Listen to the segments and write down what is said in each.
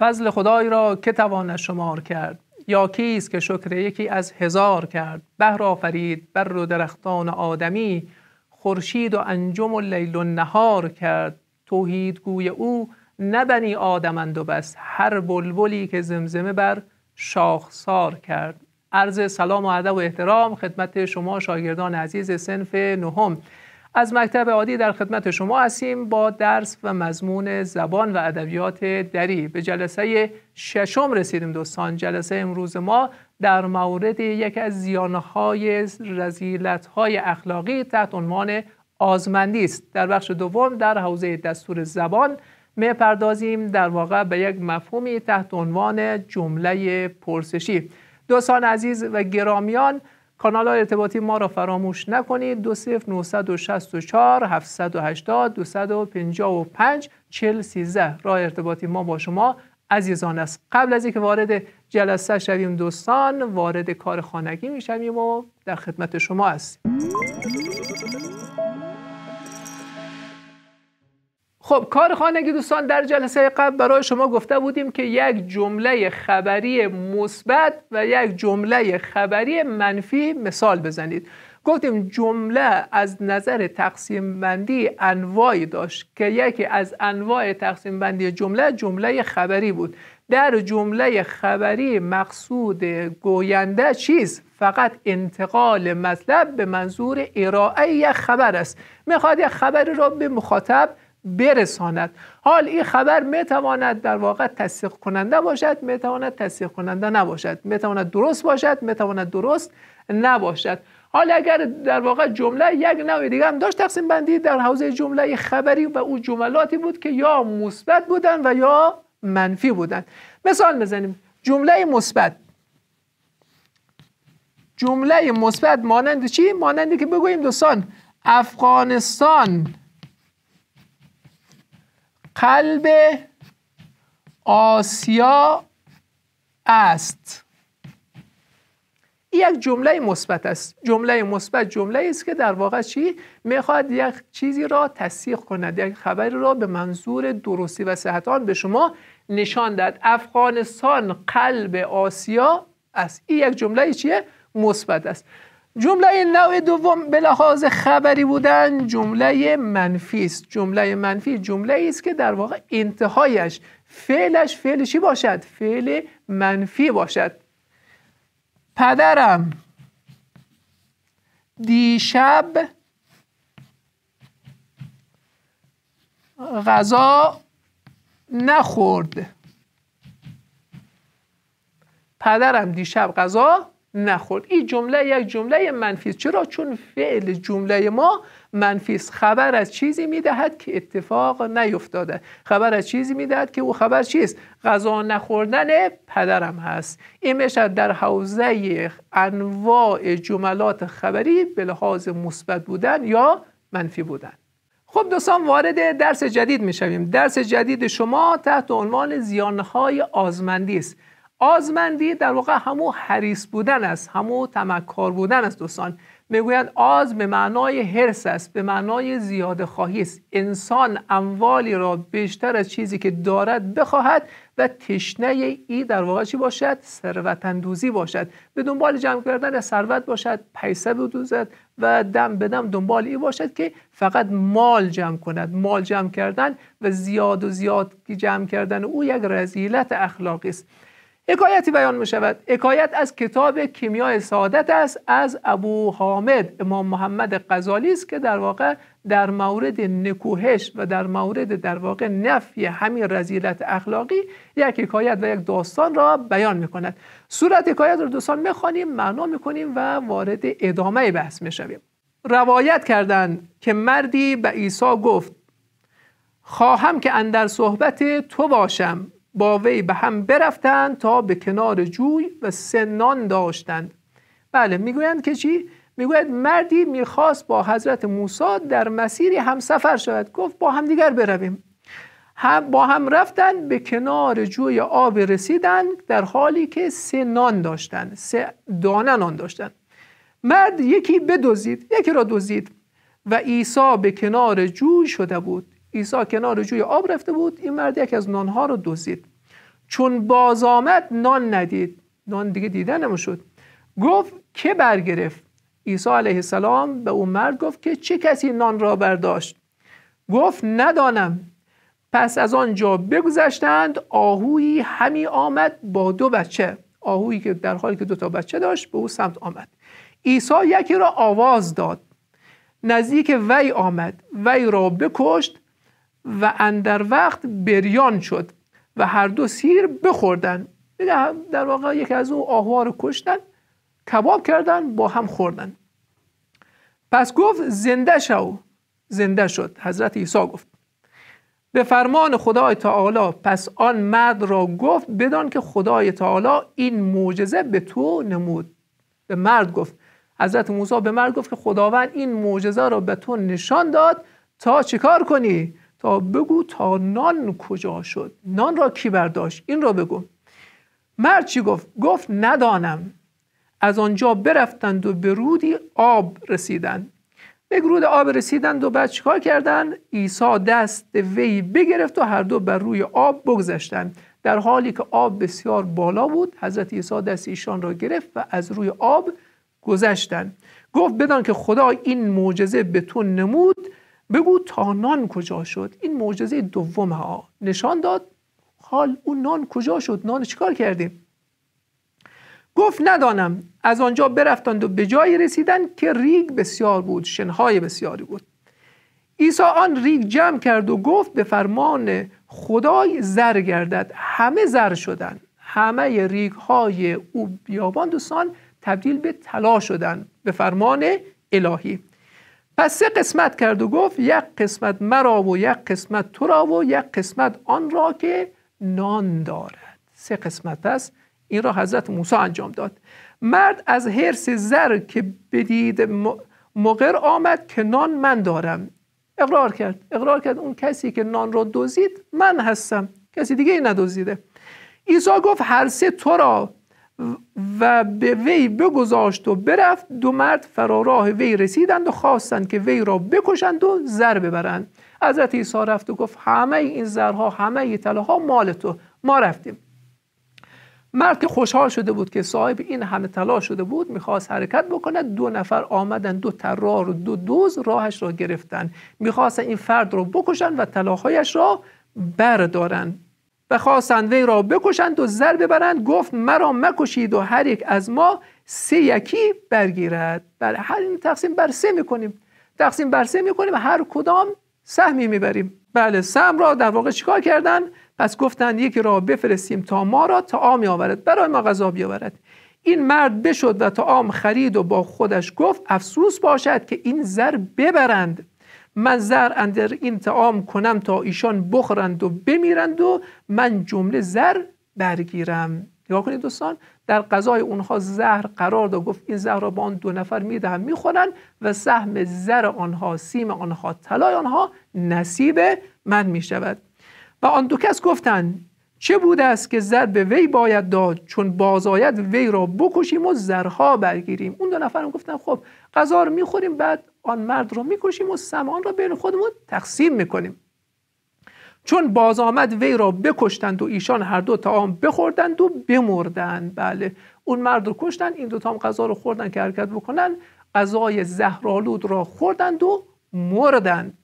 فضل خدای را که تواند شمار کرد یا کیست که شکر یکی از هزار کرد بهر آفرید بر و درختان آدمی خورشید و انجم و لیل و نهار کرد توحید گوی او نبنی آدمند و بس هر بلبلی که زمزمه بر شاخسار کرد عرض سلام و ادب و احترام خدمت شما شاگردان عزیز سنف نهم از مکتب عادی در خدمت شما هستیم با درس و مضمون زبان و ادبیات دری به جلسه ششم رسیدیم دوستان جلسه امروز ما در مورد یکی از زیانهای رزیلتهای اخلاقی تحت عنوان آزمندی است در بخش دوم در حوزه دستور زبان میپردازیم در واقع به یک مفهومی تحت عنوان جمله پرسشی دوستان عزیز و گرامیان کانال های ارتباطی ما را فراموش نکنید 20964 780 255 4013 راه ارتباطی ما با شما عزیزان است قبل از اینکه وارد جلسه شویم دوستان وارد کار خانگی میشویم و در خدمت شما هستیم خب کار خانگی دوستان در جلسه قبل برای شما گفته بودیم که یک جمله خبری مثبت و یک جمله خبری منفی مثال بزنید گفتیم جمله از نظر تقسیم بندی انواعی داشت که یکی از انواع تقسیم بندی جمله جمله خبری بود در جمله خبری مقصود گوینده چیز فقط انتقال مطلب به منظور ارائه یک خبر است میخواد یک خبری را به مخاطب برساند حال این خبر میتواند در واقع تصدیق کننده باشد میتواند تصدیق کننده نباشد میتواند درست باشد میتواند درست نباشد حال اگر در واقع جمله یک نوع دیگه هم داشت تقسیم بندی در حوزه جمله خبری و او جملاتی بود که یا مثبت بودن و یا منفی بودن مثال بزنیم جمله مثبت جمله مثبت مانند چی مانندی که بگوییم دوستان افغانستان قلب آسیا است این یک جمله مثبت است جمله مثبت جمله است که در واقع چی میخواد یک چیزی را تصدیق کند یک خبری را به منظور درستی و صحتان به شما نشان دهد افغانستان قلب آسیا است این یک جمله چیه مثبت است جمله نوع دوم به لحاظ خبری بودن جمله منفی است جمله منفی جمله است که در واقع انتهایش فعلش فعل باشد فعل منفی باشد پدرم دیشب غذا نخورد پدرم دیشب غذا نخورد این جمله یک جمله منفی چرا چون فعل جمله ما منفی خبر از چیزی میدهد که اتفاق نیفتاده خبر از چیزی میدهد که او خبر چیست غذا نخوردن پدرم هست این میشد در حوزه انواع جملات خبری به لحاظ مثبت بودن یا منفی بودن خب دوستان وارد درس جدید میشویم درس جدید شما تحت عنوان زیانهای آزمندی است آزمندی در واقع همو حریص بودن است همو تمکار بودن است دوستان میگویند آز به معنای حرس است به معنای زیاد خواهی است انسان اموالی را بیشتر از چیزی که دارد بخواهد و تشنه ای در واقع چی باشد ثروت باشد به دنبال جمع کردن ثروت باشد پیسه بدوزد و دم به دم دنبال ای باشد که فقط مال جمع کند مال جمع کردن و زیاد و زیاد جمع کردن او یک رزیلت اخلاقی است حکایتی بیان می شود حکایت از کتاب کیمیای سعادت است از ابو حامد امام محمد غزالی است که در واقع در مورد نکوهش و در مورد در واقع نفی همین رزیلت اخلاقی یک حکایت و یک داستان را بیان می کند صورت حکایت را دوستان میخوانیم معنا کنیم و وارد ادامه بحث شویم روایت کردند که مردی به عیسی گفت خواهم که اندر صحبت تو باشم با وی به هم برفتند تا به کنار جوی و سنان داشتند بله میگویند که چی میگوید مردی میخواست با حضرت موسی در مسیری سفر شود گفت با هم دیگر برویم هم با هم رفتن به کنار جوی آب رسیدن در حالی که سه نان داشتن سه دانه نان داشتند مرد یکی بدوزید یکی را دوزید و عیسی به کنار جوی شده بود عیسی کنار جوی آب رفته بود این مرد یک از نانها رو دزدید چون باز آمد نان ندید نان دیگه دیده شد گفت که برگرفت عیسی علیه السلام به اون مرد گفت که چه کسی نان را برداشت گفت ندانم پس از آنجا بگذشتند آهویی همی آمد با دو بچه آهویی که در حالی که دو تا بچه داشت به او سمت آمد عیسی یکی را آواز داد نزدیک وی آمد وی را بکشت و اندر وقت بریان شد و هر دو سیر بخوردن در واقع یکی از او آهوها رو کشتن کباب کردن با هم خوردن پس گفت زنده شو زنده شد حضرت عیسی گفت به فرمان خدای تعالی پس آن مرد را گفت بدان که خدای تعالی این معجزه به تو نمود به مرد گفت حضرت موسی به مرد گفت که خداوند این معجزه را به تو نشان داد تا چیکار کنی تا بگو تا نان کجا شد نان را کی برداشت این را بگو مرد چی گفت گفت ندانم از آنجا برفتند و به رودی آب رسیدند به رود آب رسیدند و بعد چیکار کردند عیسی دست وی بگرفت و هر دو بر روی آب بگذشتند در حالی که آب بسیار بالا بود حضرت عیسی دست ایشان را گرفت و از روی آب گذشتند گفت بدان که خدا این معجزه به تو نمود بگو تا نان کجا شد این معجزه دوم ها نشان داد حال اون نان کجا شد نان چیکار کردیم گفت ندانم از آنجا برفتند و به جایی رسیدن که ریگ بسیار بود شنهای بسیاری بود عیسی آن ریگ جمع کرد و گفت به فرمان خدای زر گردد همه زر شدند همه ریگ های او بیابان دوستان تبدیل به طلا شدند به فرمان الهی پس سه قسمت کرد و گفت یک قسمت مرا و یک قسمت تو را و یک قسمت آن را که نان دارد سه قسمت پس این را حضرت موسی انجام داد مرد از حرس زر که بدید مقر آمد که نان من دارم اقرار کرد اقرار کرد اون کسی که نان را دوزید من هستم کسی دیگه ای عیسی گفت هر سه تو را و به وی بگذاشت و برفت دو مرد فراراه وی رسیدند و خواستند که وی را بکشند و زر ببرند حضرت عیسی رفت و گفت همه این زرها همه این طلاها مال تو ما رفتیم مرد که خوشحال شده بود که صاحب این همه طلا شده بود میخواست حرکت بکند دو نفر آمدن دو ترار و دو دوز راهش را گرفتن میخواست این فرد را بکشن و طلاهایش را بردارن و خواستند وی را بکشند و زر ببرند گفت مرا مکشید و هر یک از ما سه یکی برگیرد بله هر این تقسیم بر سه میکنیم تقسیم بر سه میکنیم و هر کدام سهمی میبریم بله سهم را در واقع چیکار کردن پس گفتند یکی را بفرستیم تا ما را آمی آورد برای ما غذا بیاورد این مرد بشد و آم خرید و با خودش گفت افسوس باشد که این زر ببرند من زر اندر این تعام کنم تا ایشان بخورند و بمیرند و من جمله زر برگیرم نگاه کنید دوستان در قضای اونها زهر قرار داد گفت این زهر را به آن دو نفر میدهم میخورن و سهم زر آنها سیم آنها طلای آنها نصیب من میشود و آن دو کس گفتند چه بوده است که زر به وی باید داد چون بازاید وی را بکشیم و زرها برگیریم اون دو نفر گفتن خب غذا رو میخوریم بعد آن مرد رو میکشیم و سمان را بین خودمون تقسیم میکنیم چون باز آمد وی را بکشتند و ایشان هر دو تعام بخوردند و بمردند بله اون مرد رو کشتند این دو تام غذا رو خوردن که حرکت بکنن غذای زهرالود را خوردند و مردند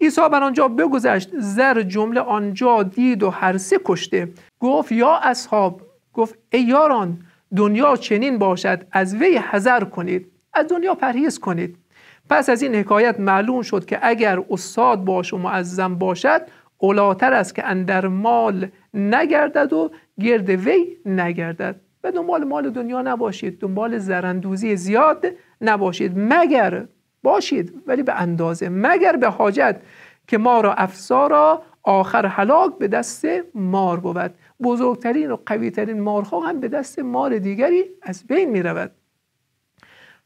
عیسی بر آنجا بگذشت زر جمله آنجا دید و هر سه کشته گفت یا اصحاب گفت ای یاران دنیا چنین باشد از وی حذر کنید از دنیا پرهیز کنید پس از این حکایت معلوم شد که اگر استاد باش و معظم باشد اولاتر است که اندر مال نگردد و گرد وی نگردد و دنبال مال دنیا نباشید دنبال زرندوزی زیاد نباشید مگر باشید ولی به اندازه مگر به حاجت که ما را افسارا را آخر حلاک به دست مار بود بزرگترین و قویترین مارها هم به دست مار دیگری از بین می رود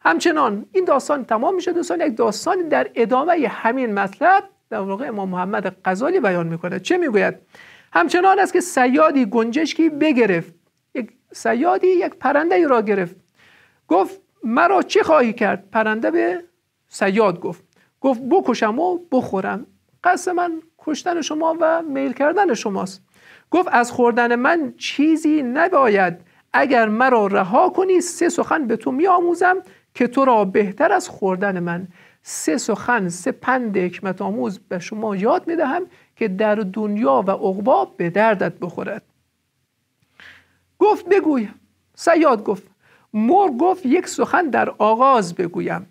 همچنان این داستان تمام میشه دوستان یک داستان در ادامه همین مطلب در واقع امام محمد غزالی بیان میکنه چه میگوید همچنان است که سیادی گنجشکی بگرفت یک سیادی یک پرنده ای را گرفت گفت مرا چه خواهی کرد پرنده به سیاد گفت گفت بکشم و بخورم قصد من کشتن شما و میل کردن شماست گفت از خوردن من چیزی نباید اگر مرا رها کنی سه سخن به تو میآموزم که تو را بهتر از خوردن من سه سخن سه پند حکمت آموز به شما یاد می دهم که در دنیا و عقبا به دردت بخورد گفت بگوی سیاد گفت مر گفت یک سخن در آغاز بگویم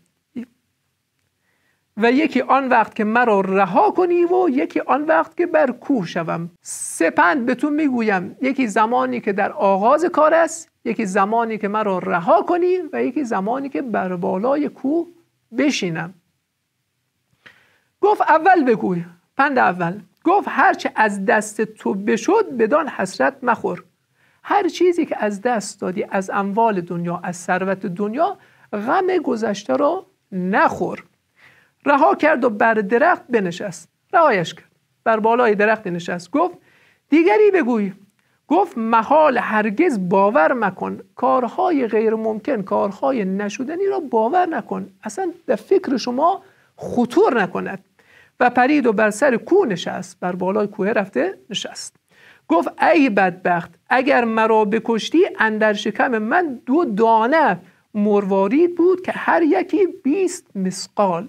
و یکی آن وقت که مرا رها کنی و یکی آن وقت که بر کوه شوم سپند به تو میگویم یکی زمانی که در آغاز کار است یکی زمانی که مرا رها کنی و یکی زمانی که بر بالای کوه بشینم گفت اول بگوی پند اول گفت هرچه از دست تو بشد بدان حسرت مخور هر چیزی که از دست دادی از اموال دنیا از ثروت دنیا غم گذشته را نخور رها کرد و بر درخت بنشست رهایش کرد بر بالای درخت نشست گفت دیگری بگوی گفت محال هرگز باور مکن کارهای غیر ممکن کارهای نشدنی را باور نکن اصلا به فکر شما خطور نکند و پرید و بر سر کوه نشست بر بالای کوه رفته نشست گفت ای بدبخت اگر مرا بکشتی اندر شکم من دو دانه مروارید بود که هر یکی 20 مسقال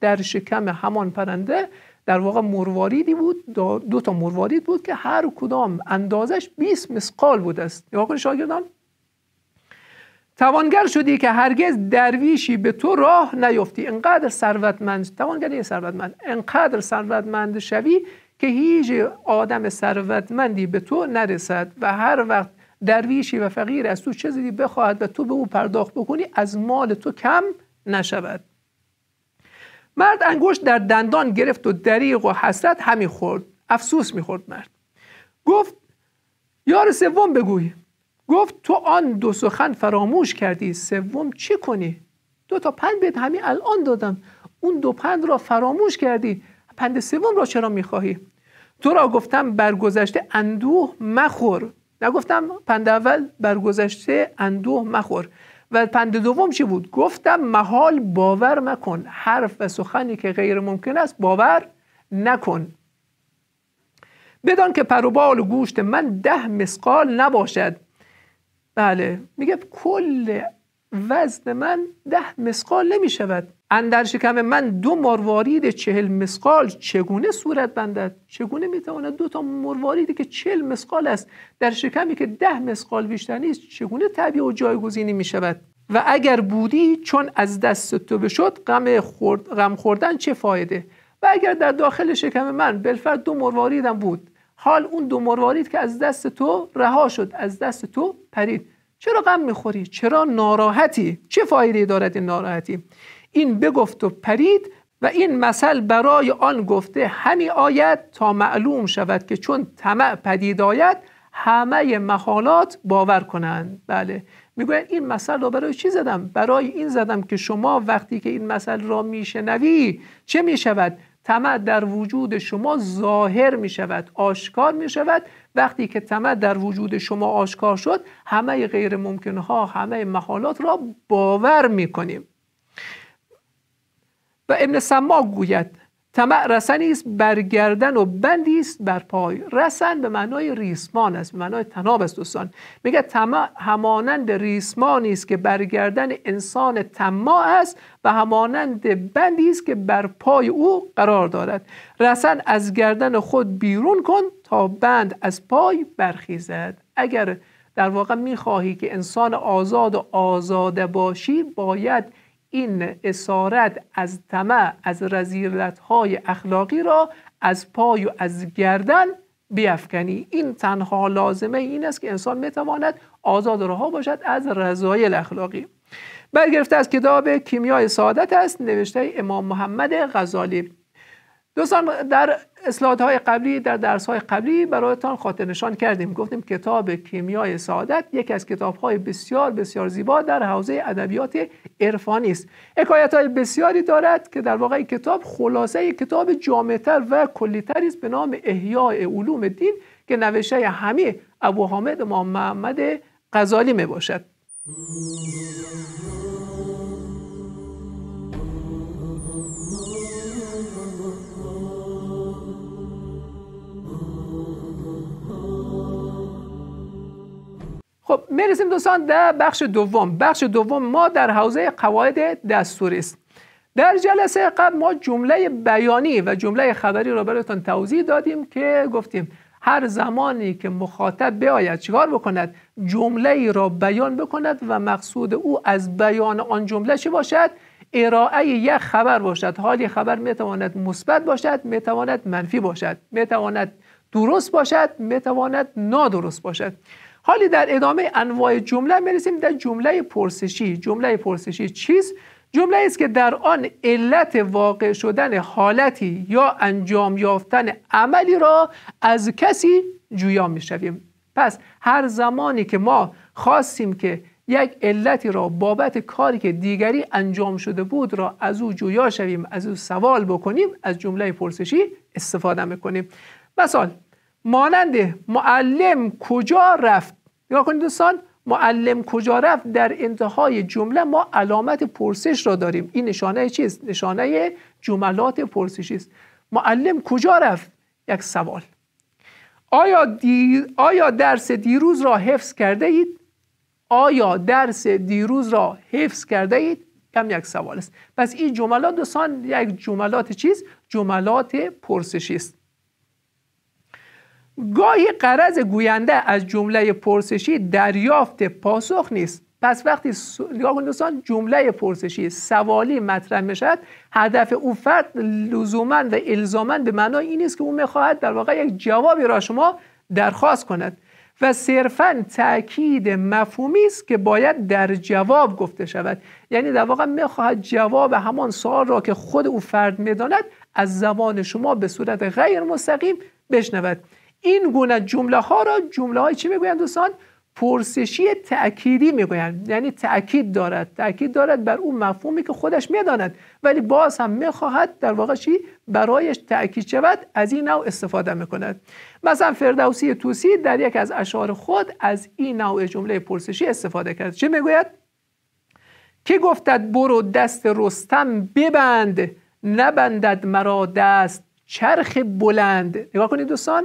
در شکم همان پرنده در واقع مرواریدی بود دو تا مروارید بود که هر کدام اندازش 20 مسقال بود است نگاه کنید شاگردان توانگر شدی که هرگز درویشی به تو راه نیفتی انقدر ثروتمند توانگر ثروتمند انقدر ثروتمند شوی که هیچ آدم ثروتمندی به تو نرسد و هر وقت درویشی و فقیر از تو چیزی بخواهد و تو به او پرداخت بکنی از مال تو کم نشود مرد انگشت در دندان گرفت و دریق و حسرت همی خورد افسوس میخورد مرد گفت یار سوم بگوی گفت تو آن دو سخن فراموش کردی سوم چه کنی دو تا پند بهت همی الان دادم اون دو پند را فراموش کردی پند سوم را چرا میخواهی تو را گفتم برگذشته اندوه مخور نگفتم پند اول برگذشته اندوه مخور و پند دوم چی بود گفتم محال باور مکن حرف و سخنی که غیر ممکن است باور نکن بدان که پروبال و گوشت من ده مسقال نباشد بله میگه کل وزن من ده مسقال نمیشود اندر شکم من دو مروارید چهل مسقال چگونه صورت بندد چگونه میتواند دو تا مرواریدی که چهل مسقال است در شکمی که ده مسقال بیشتر نیست چگونه طبیع و جایگزینی میشود و اگر بودی چون از دست تو بشد غم, خورد، غم خوردن چه فایده و اگر در داخل شکم من بلفرد دو مرواریدم بود حال اون دو مروارید که از دست تو رها شد از دست تو پرید چرا غم میخوری چرا ناراحتی چه فایده دارد این ناراحتی این بگفت و پرید و این مثل برای آن گفته همی آید تا معلوم شود که چون طمع پدید آید همه مخالات باور کنند بله میگوین این مثل را برای چی زدم برای این زدم که شما وقتی که این مثل را میشنوی چه میشود طمع در وجود شما ظاهر می شود آشکار می شود وقتی که طمع در وجود شما آشکار شد همه غیر ممکنها همه مخالات را باور می ابن سما گوید طمع رسنی است برگردن و بندی است بر پای رسن به معنای ریسمان است به معنای تناب است دوستان میگه طمع همانند ریسمانی است که برگردن انسان طماع است و همانند بندی است که بر پای او قرار دارد رسن از گردن خود بیرون کن تا بند از پای برخیزد اگر در واقع میخواهی که انسان آزاد و آزاده باشی باید این اسارت از طمع از های اخلاقی را از پای و از گردن بیافکنی این تنها لازمه این است که انسان میتواند آزاد رها باشد از رضایل اخلاقی برگرفته از کتاب کیمیای سعادت است نوشته امام محمد غزالی دوستان در های قبلی در درسهای قبلی برایتان خاطر نشان کردیم گفتیم کتاب کیمیای سعادت یکی از های بسیار بسیار زیبا در حوزه ادبیات عرفانی است حکایت های بسیاری دارد که در واقع کتاب خلاصه کتاب جامعتر و کلیتری است به نام احیاء علوم دین که نوشته همه ابو حامد محمد غزالی می باشد خب میرسیم دوستان در بخش دوم بخش دوم ما در حوزه قواعد دستوری است در جلسه قبل ما جمله بیانی و جمله خبری را براتون توضیح دادیم که گفتیم هر زمانی که مخاطب بیاید چیکار بکند جمله را بیان بکند و مقصود او از بیان آن جمله چه باشد ارائه یک خبر باشد حالی خبر میتواند مثبت باشد میتواند منفی باشد میتواند درست باشد میتواند نادرست باشد حالی در ادامه انواع جمله میرسیم در جمله پرسشی جمله پرسشی چیست جمله است که در آن علت واقع شدن حالتی یا انجام یافتن عملی را از کسی جویا شویم پس هر زمانی که ما خواستیم که یک علتی را بابت کاری که دیگری انجام شده بود را از او جویا شویم از او سوال بکنیم از جمله پرسشی استفاده میکنیم مثال مانند معلم کجا رفت نگاه کنید دوستان معلم کجا رفت در انتهای جمله ما علامت پرسش را داریم این نشانه چیست نشانه جملات پرسشی است معلم کجا رفت یک سوال آیا, آیا درس دیروز را حفظ کرده اید آیا درس دیروز را حفظ کرده اید هم یک سوال است پس این جملات دوستان یک جملات چیز جملات پرسشی است گاهی قرض گوینده از جمله پرسشی دریافت پاسخ نیست پس وقتی نگاه دوستان جمله پرسشی سوالی مطرح میشد هدف او فرد لزوما و الزاما به معنای این است که او میخواهد در واقع یک جوابی را شما درخواست کند و صرفا تاکید مفهومی است که باید در جواب گفته شود یعنی در واقع میخواهد جواب همان سوال را که خود او فرد میداند از زبان شما به صورت غیر مستقیم بشنود این گونه جمله ها را جمله های چی میگویند دوستان پرسشی تأکیدی میگویند یعنی تأکید دارد تأکید دارد بر اون مفهومی که خودش میداند ولی باز هم میخواهد در واقع چی برایش تأکید شود از این نوع استفاده میکند مثلا فردوسی توسی در یک از اشعار خود از این نوع جمله پرسشی استفاده کرد چه میگوید که گفتد برو دست رستم ببند نبندد مرا دست چرخ بلند نگاه کنید دوستان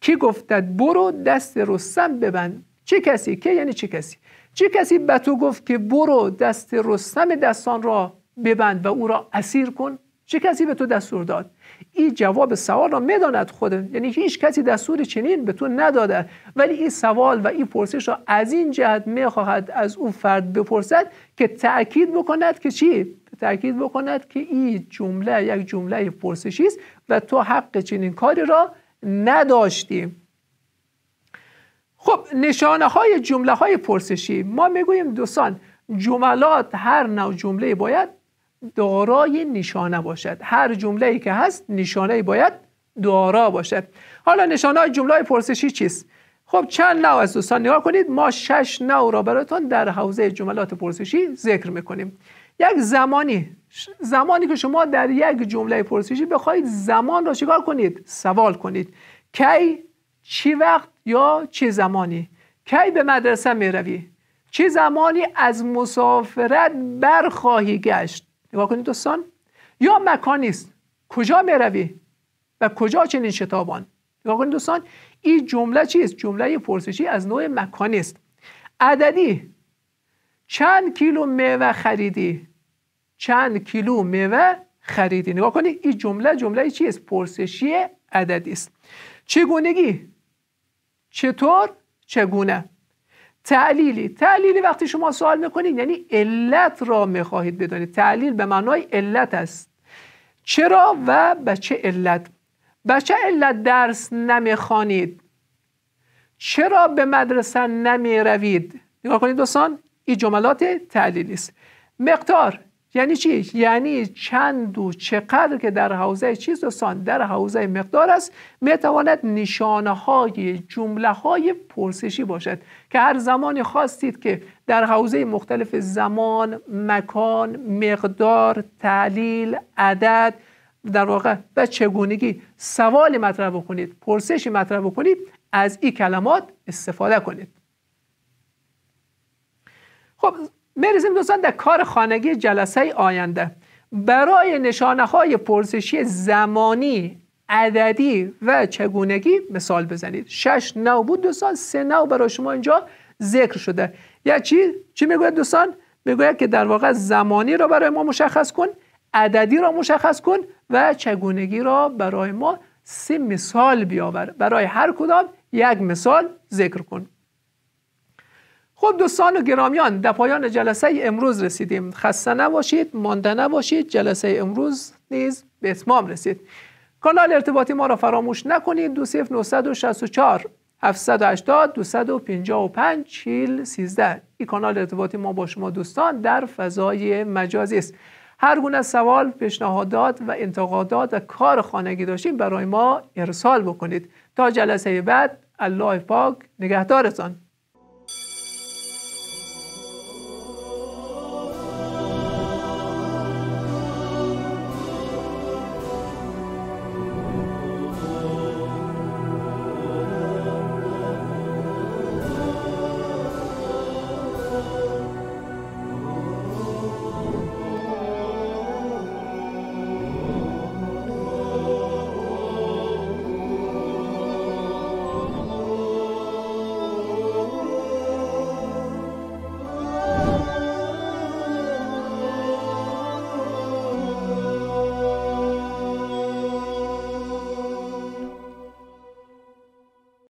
کی گفتد برو دست رستم ببند چه کسی که یعنی چه کسی چه کسی به تو گفت که برو دست رستم دستان را ببند و او را اسیر کن چه کسی به تو دستور داد این جواب سوال را میداند خودم یعنی هیچ کسی دستور چنین به تو نداده ولی این سوال و این پرسش را از این جهت میخواهد از او فرد بپرسد که تاکید بکند که چی تاکید بکند که این جمله یک جمله پرسشی است و تو حق چنین کاری را نداشتیم خب نشانه های جمله های پرسشی ما میگوییم دوستان جملات هر نوع جمله باید دارای نشانه باشد هر جمله ای که هست نشانه باید دارا باشد حالا نشانه های جمله های پرسشی چیست خب چند نوع از دوستان نگاه کنید ما شش نوع را براتون در حوزه جملات پرسشی ذکر میکنیم یک زمانی زمانی که شما در یک جمله پرسشی بخواید زمان را چیکار کنید سوال کنید کی چی وقت یا چه زمانی کی به مدرسه می روی چه زمانی از مسافرت برخواهی گشت نگاه کنید دوستان یا مکانی است کجا می روی و کجا چنین شتابان نگاه کنید دوستان این جمله چیست جمله پرسشی از نوع مکانی است عددی چند کیلو میوه خریدی چند کیلو میوه خریدی نگاه کنید این جمله جمله ای پرسشی عددی است چگونگی چطور چگونه تعلیلی تعلیلی وقتی شما سوال میکنید یعنی علت را میخواهید بدانید تعلیل به معنای علت است چرا و به چه علت به چه علت درس نمیخوانید چرا به مدرسه نمیروید روید نگاه کنید دوستان این جملات تعلیلی است مقدار یعنی چی؟ یعنی چند و چقدر که در حوزه چیز و سان در حوزه مقدار است میتواند نشانه های جمله های پرسشی باشد که هر زمانی خواستید که در حوزه مختلف زمان، مکان، مقدار، تعلیل، عدد در واقع و چگونگی سوالی مطرح بکنید پرسشی مطرح بکنید از این کلمات استفاده کنید خب برسیم دوستان در کار خانگی جلسه آینده برای نشانه های پرسشی زمانی عددی و چگونگی مثال بزنید شش نو بود دوستان سه نو برای شما اینجا ذکر شده یا چی چی میگوید دوستان میگوید که در واقع زمانی را برای ما مشخص کن عددی را مشخص کن و چگونگی را برای ما سه مثال بیاور برای هر کدام یک مثال ذکر کن خب دوستان و گرامیان در پایان جلسه امروز رسیدیم خسته نباشید مانده نباشید جلسه امروز نیز به اتمام رسید کانال ارتباطی ما را فراموش نکنید پینجا 780 255 چیل 13 این کانال ارتباطی ما با شما دوستان در فضای مجازی است هر گونه سوال، پیشنهادات و انتقادات و کار خانگی داشتیم برای ما ارسال بکنید تا جلسه بعد الله پاک نگهدارتان